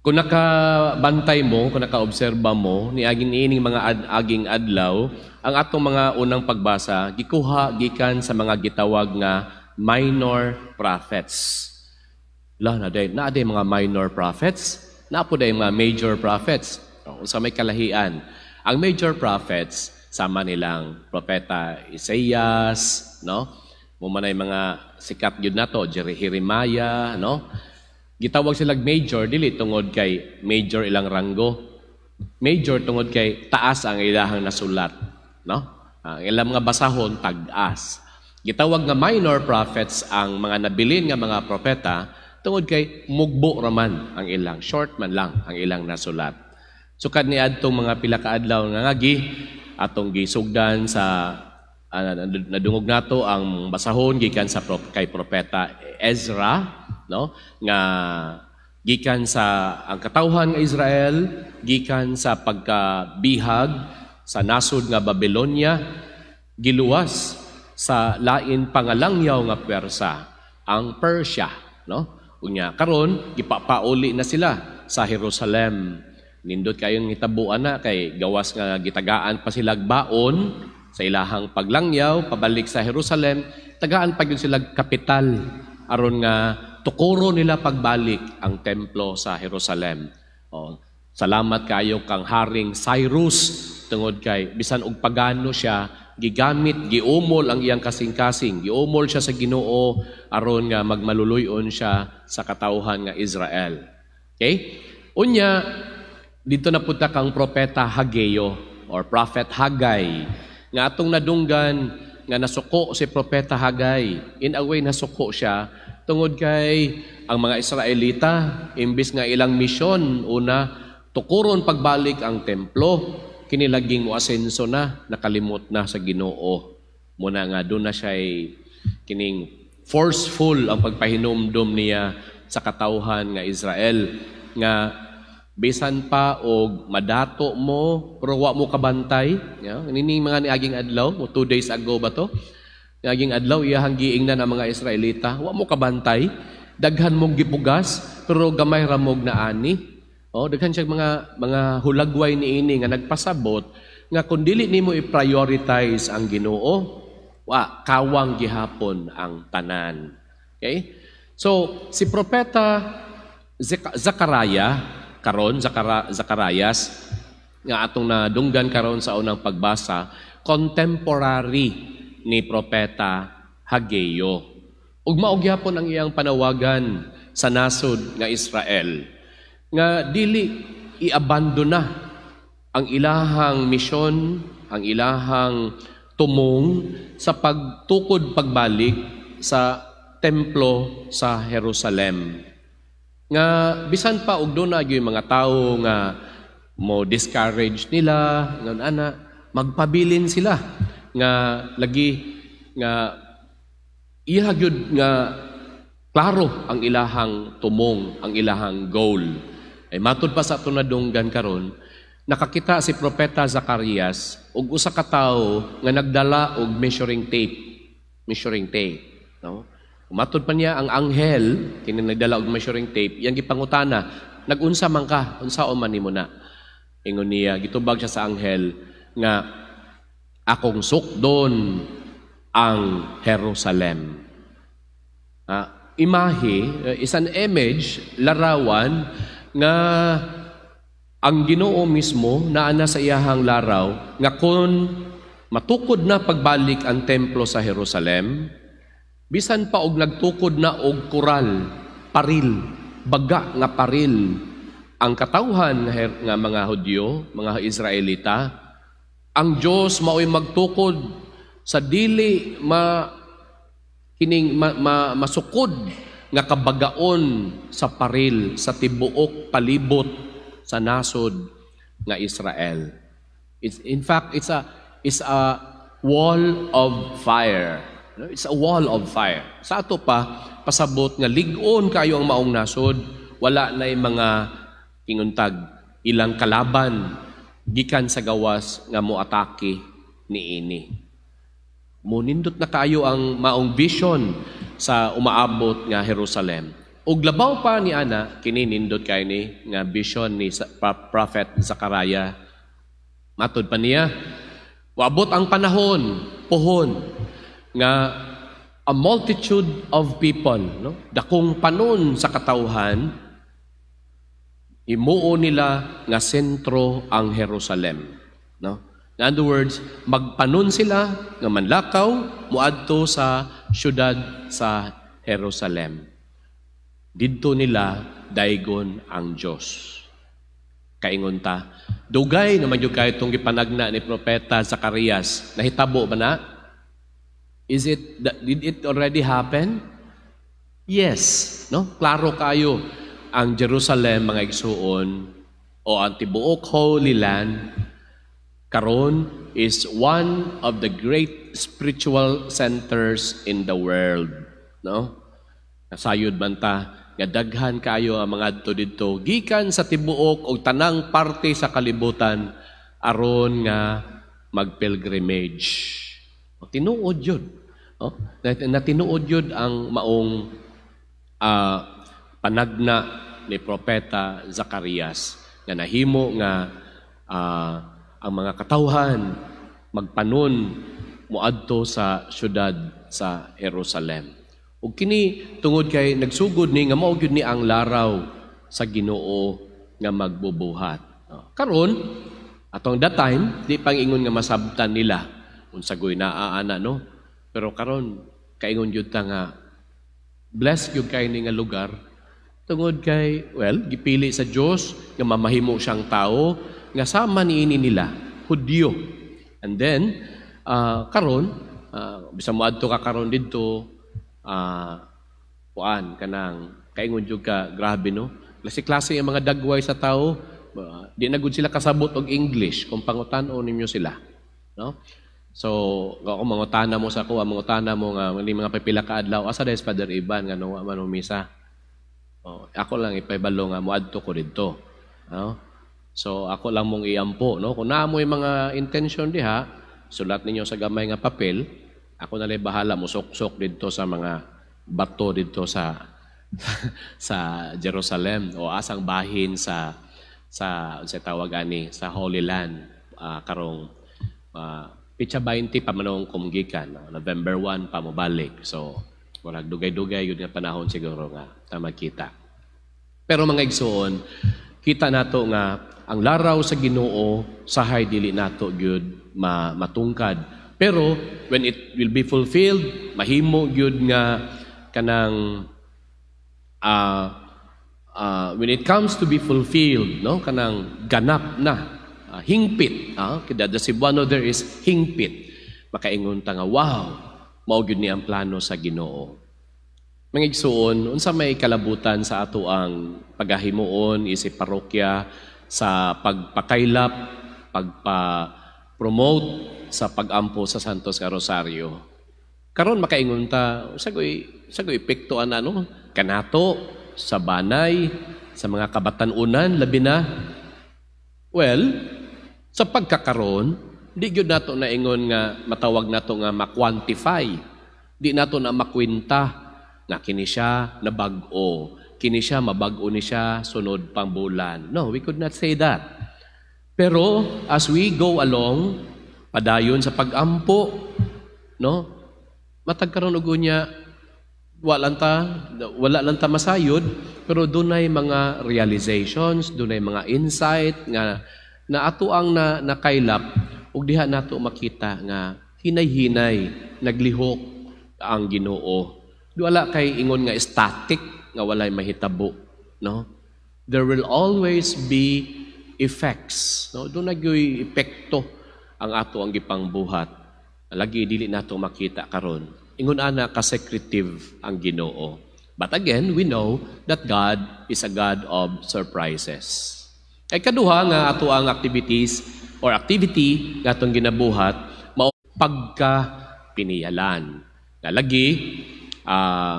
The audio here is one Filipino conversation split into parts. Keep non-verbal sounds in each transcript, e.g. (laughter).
Kung nakabantay mo, kung nakaobserba mo, ni agin ining mga ad, aging adlaw, ang atong mga unang pagbasa, gikuha gikan sa mga gitawag nga minor prophets. La na day, na day mga minor prophets, na po day mga major prophets. O, oh, sa may kalahian, ang major prophets, sama nilang propeta Isaias, no? Mumanay mga sikat yun na to, Jeremiah, no? Gitawag sila major dili tungod kay major ilang ranggo. Major tungod kay taas ang ilang nasulat, no? Ang ilang mga basahon tagas Gitawag nga minor prophets ang mga nabilin nga mga propeta tungod kay mugbo raman ang ilang short man lang ang ilang nasulat. Sukad so, ni adtong mga pila ka adlaw nga ngagi atong gisugdan sa uh, nadungog nato ang basahon gikan sa prop, kay propeta Ezra no? Nga gikan sa ang katawhan nga Israel, gikan sa pagkabihag sa nasod nga Babylonia, giluwas sa lain pangalangyaw nga pwersa ang Persia, no? Unya karon gipapauli na sila sa Jerusalem. Nindot kayong hitabuan na kay gawas nga gitagaan pa sila baon sa ilahang paglangyaw pabalik sa Jerusalem, tagaan pa gyud sila kapital aron nga tukuro nila pagbalik ang templo sa Jerusalem. O, salamat kayo kang Haring Cyrus tungod kay bisan og pagano siya gigamit giumol ang iyang kasing-kasing giumol siya sa Ginoo aron nga magmaluluyon siya sa katawhan nga Israel. Okay? Unya dito napunta kang propeta Hageo or prophet Hagay nga atong nadunggan nga nasuko si propeta Hagay in a way nasuko siya Tungod kay ang mga Israelita, imbis nga ilang misyon, una, tukuron pagbalik ang templo, kinilaging mo asenso na, nakalimot na sa ginoo. Muna nga, doon na siya'y kining forceful ang pagpahinomdom niya sa katauhan nga Israel nga bisan pa og madato mo pero wa mo kabantay yeah? nini mga niaging adlaw two days ago ba to Naging adlaw iyahang giingnan ang mga Israelita, wa mo kabantay, daghan mong gipugas, pero gamay ramog na ani. O, oh, daghan siya mga mga hulagway ni ini nga nagpasabot nga kun dili nimo i-prioritize ang Ginoo, wa kawang gihapon ang tanan. Okay? So, si propeta Zechariah karon Zakara, nga atong nadunggan karon sa unang pagbasa, contemporary ni Propeta Hageyo. Ugma gyapon ang iyang panawagan sa nasod nga Israel nga dili iabandona ang ilahang misyon, ang ilahang tumong sa pagtukod pagbalik sa templo sa Jerusalem. Nga bisan pa og na yung mga tao nga mo discourage nila, ngon ana, magpabilin sila nga lagi nga iya gyud nga klaro ang ilahang tumong, ang ilahang goal. Ay matud pa sa tunadunggan karon, nakakita si propeta Zacarias og usa ka tawo nga nagdala og measuring tape, measuring tape, no? Matud pa niya ang anghel kini nagdala og measuring tape, yang gipangutana, nagunsa man ka, unsa o man nimo na. Ingon niya, gitubag siya sa anghel nga akong sukdon ang Jerusalem. Uh, imahe, eh, isang image, larawan, nga ang ginoo mismo na ana sa iyahang laraw nga kon matukod na pagbalik ang templo sa Jerusalem bisan pa og nagtukod na og koral paril baga nga paril ang katawhan nga mga Hudyo mga Israelita ang Diyos mao'y magtukod sa dili ma kining ma, ma, masukod nga kabagaon sa paril sa tibuok palibot sa nasod nga Israel. It's, in fact, it's a it's a wall of fire. It's a wall of fire. Sa ato pa pasabot nga ligon kayo ang maong nasod, wala nay mga kinguntag ilang kalaban gikan sa gawas nga moatake niini. Munindot na kayo ang maong vision sa umaabot nga Jerusalem. Og labaw pa ni ana kininindot kay ni nga vision ni prophet Zechariah. Matod pa niya, Wabot ang panahon, pohon nga a multitude of people, no? Dakong panon sa katawhan imuo nila nga sentro ang Jerusalem. No? In other words, magpanon sila nga manlakaw muadto sa syudad sa Jerusalem. Didto nila daigon ang Dios. Kaingon ta, dugay naman yung kayo itong gipanagna ni Propeta Zacarias. Nahitabo ba na? Is it, did it already happen? Yes. No? Klaro kayo ang Jerusalem mga igsuon o ang tibuok Holy Land karon is one of the great spiritual centers in the world no nasayod man ta nga daghan kayo ang mga adto didto gikan sa tibuok og tanang parte sa kalibutan aron nga magpilgrimage o, tinuod yun. no? na, na tinuod yun ang maong uh, panagna ni Propeta Zacarias nga nahimo nga uh, ang mga katawhan magpanon muadto sa syudad sa Jerusalem. Ug kini tungod kay nagsugod ni nga mao gyud ni ang laraw sa Ginoo nga magbubuhat. Karon atong that time di pangingon nga masabtan nila unsa goy naa ana no. Pero karon kaingon jud ta nga bless gyud kay ni nga lugar Tungod kay, well, gipili sa Dios nga mamahimo siyang tao nga sama niini nila, Hudyo. And then uh, karon, uh, ah, bisan mo adto ka karon didto, uh, ah, puan kanang kaingon jud ka, grabe no. Klase-klase ang mga dagway sa tao, uh, di na gud sila kasabot og English kung pangutan-o ninyo sila, no? So, ako mangutana mo sa ko, mangutana mo nga mga pipila ka adlaw asa dai Father Iban nga nawa man misa. Oh, ako lang ipaibalo nga mo adto ko didto. No? So ako lang mong iampo, no? Kung naamoy mga intention diha, sulat ninyo sa gamay nga papel, ako na lang bahala mo sok-sok didto sa mga bato didto sa (laughs) sa Jerusalem o asang bahin sa sa sa tawag ani sa Holy Land uh, karong uh, pitsa 20 pa manong kumgikan no? November 1 pa mo balik so wala dugay-dugay yun nga panahon siguro nga tama kita. Pero mga igsoon, kita nato nga ang laraw sa Ginoo sahay dili nato gyud ma matungkad. Pero when it will be fulfilled, mahimo gyud nga kanang uh, uh, when it comes to be fulfilled, no? Kanang ganap na uh, hingpit ah uh, kada the Cebuano there is hingpit makaingon ta nga wow mao gyud ni ang plano sa Ginoo. Mga igsuon, unsa may kalabutan sa ato ang pagahimuon isip parokya sa pagpakailap, pagpa-promote sa pagampo sa Santos nga Rosario. Karon makaingon ta, sagoy sagoy epekto an ano kanato sa banay sa mga kabatanunan labi na. Well, sa pagkakaron Di gyud nato na ingon nga matawag nato nga ma-quantify. Di nato na makwinta na kini siya nabag-o, kini siya mabag-o ni siya sunod pang bulan. No, we could not say that. Pero as we go along, padayon sa pagampo, no? Matag karon og unya wala ta wala lang ta masayod pero dunay mga realizations dunay mga insight nga na ato ang na, nakailap ug diha nato makita nga hinay-hinay naglihok ang Ginoo. Duala kay ingon nga static nga walay mahitabo, no? There will always be effects, no? Do nagyoy epekto ang ato ang gipangbuhat. Lagi dili nato makita karon. Ingon ana ka secretive ang Ginoo. But again, we know that God is a God of surprises. Kay kaduha nga ato ang activities or activity gatong ginabuhat mao pagka piniyalan. Lalagi, uh, ah,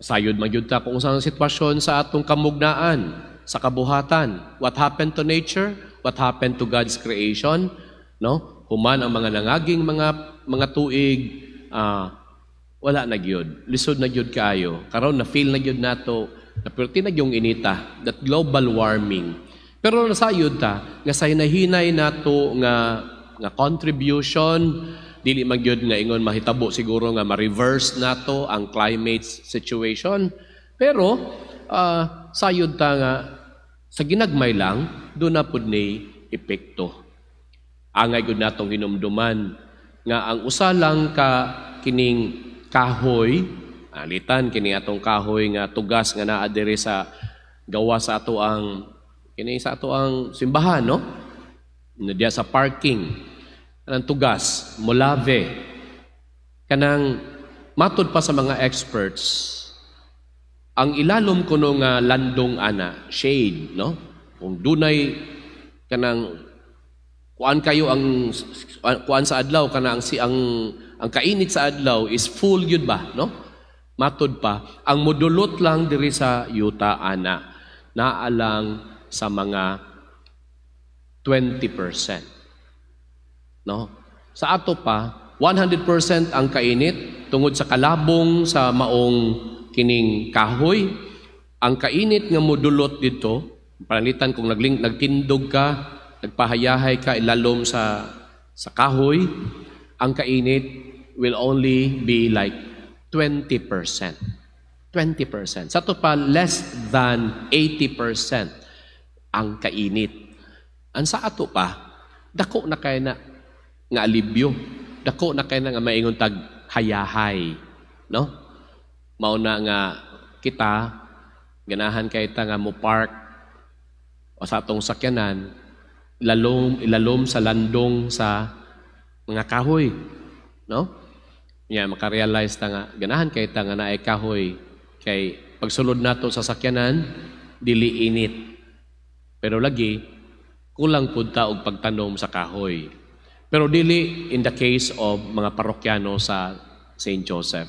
sayod magyud ta kung unsang sitwasyon sa atong kamugnaan sa kabuhatan. What happened to nature? What happened to God's creation? No? Human ang mga nangaging mga mga tuig uh, wala na gyud lisod na gyud kayo. karon na feel na gyud nato na perti na yung inita that global warming pero nasayod ta, nga sa hinahinay to nga, nga contribution, dili magyod nga ingon mahitabo siguro nga ma-reverse nato ang climate situation. Pero uh, sayod ta nga sa ginagmay lang, do na pud ni epekto. Angay gud natong hinumduman nga ang usa lang ka kining kahoy, alitan kini atong kahoy nga tugas nga naa diri sa gawa sa ato ang Kini sa ato ang simbahan, no? Nadiya sa parking. Kanang tugas, molave. Kanang matod pa sa mga experts, ang ilalom ko no nga landong ana, shade, no? Kung dunay kanang kuan kayo ang kuan sa adlaw kana ang si ang ang kainit sa adlaw is full yun ba, no? Matod pa ang modulot lang diri sa yuta ana naalang sa mga 20%. No? Sa ato pa, 100% ang kainit tungod sa kalabong sa maong kining kahoy. Ang kainit nga modulot dito, panalitan kung nagling, nagtindog ka, nagpahayahay ka ilalom sa sa kahoy, ang kainit will only be like 20%. 20%. Sa ito pa, less than 80% ang kainit. Ang sa ato pa, dako na kay na nga alibyo. Dako na kay na nga maingon tag hayahay. No? Mao na nga kita, ganahan kay ta nga mo park o sa atong sakyanan, ilalom, ilalom sa landong sa mga kahoy. No? Nya yeah, makarealize ta nga ganahan kay ta nga naay kahoy kay pagsulod nato sa sakyanan dili init pero lagi, kulang pud ta og pagtanom sa kahoy. Pero dili in the case of mga parokyano sa St. Joseph.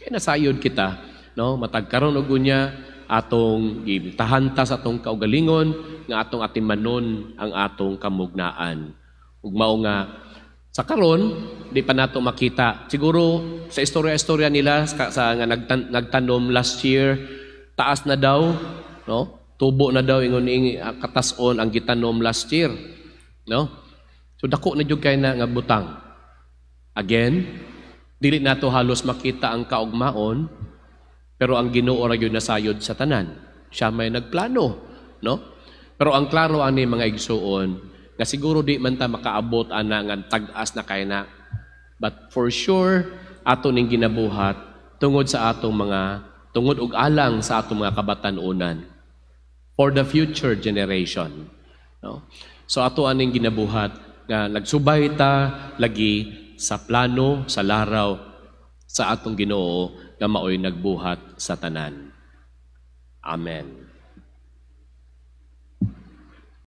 Kaya nasayod kita, no? Matagkaron og unya atong gibitahan ta sa atong kaugalingon nga atong atimanon ang atong kamugnaan. Ug mao nga sa karon, di pa nato makita. Siguro sa istorya-istorya nila sa, sa nga nagtan, nagtanom last year, taas na daw, no? Tubo na daw ingon ing uh, katason ang gitanom last year. No? So dako na jud kay na nga butang. Again, dili nato halos makita ang kaugmaon pero ang Ginoo ra gyud nasayod sa tanan. Siya may nagplano, no? Pero ang klaro ani mga igsuon nga siguro di man ta makaabot ana nga tag-as na kay na. But for sure ato ning ginabuhat tungod sa atong mga tungod og alang sa atong mga kabatanunan for the future generation. No? So ato aning ginabuhat nga nagsubay ta lagi sa plano, sa laraw sa atong Ginoo nga maoy nagbuhat sa tanan. Amen.